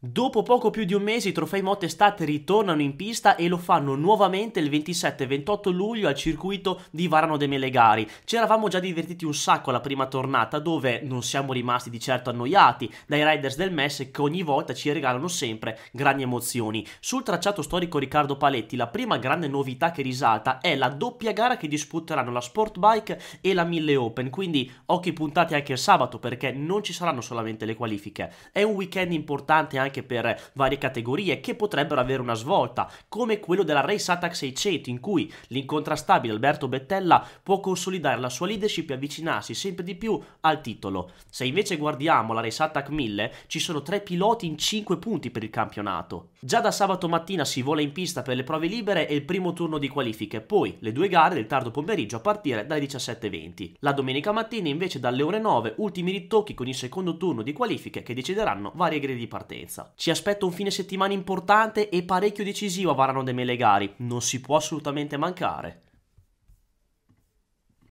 Dopo poco più di un mese i trofei Moto Estate ritornano in pista e lo fanno nuovamente il 27-28 luglio al circuito di Varano de Melegari. Ci eravamo già divertiti un sacco alla prima tornata dove non siamo rimasti di certo annoiati dai riders del MES che ogni volta ci regalano sempre grandi emozioni. Sul tracciato storico Riccardo Paletti la prima grande novità che risalta è la doppia gara che disputeranno la Sportbike e la 1000 Open, quindi occhi puntati anche il sabato perché non ci saranno solamente le qualifiche. È un weekend importante anche anche per varie categorie che potrebbero avere una svolta, come quello della Race Attack 600 in cui l'incontrastabile Alberto Bettella può consolidare la sua leadership e avvicinarsi sempre di più al titolo. Se invece guardiamo la Race Attack 1000 ci sono tre piloti in 5 punti per il campionato. Già da sabato mattina si vola in pista per le prove libere e il primo turno di qualifiche, poi le due gare del tardo pomeriggio a partire dalle 17.20. La domenica mattina invece dalle ore 9 ultimi ritocchi con il secondo turno di qualifiche che decideranno varie gradi di partenza salvezza. Ci aspetta un fine settimana importante e parecchio decisivo a Varano de Melegari, non si può assolutamente mancare.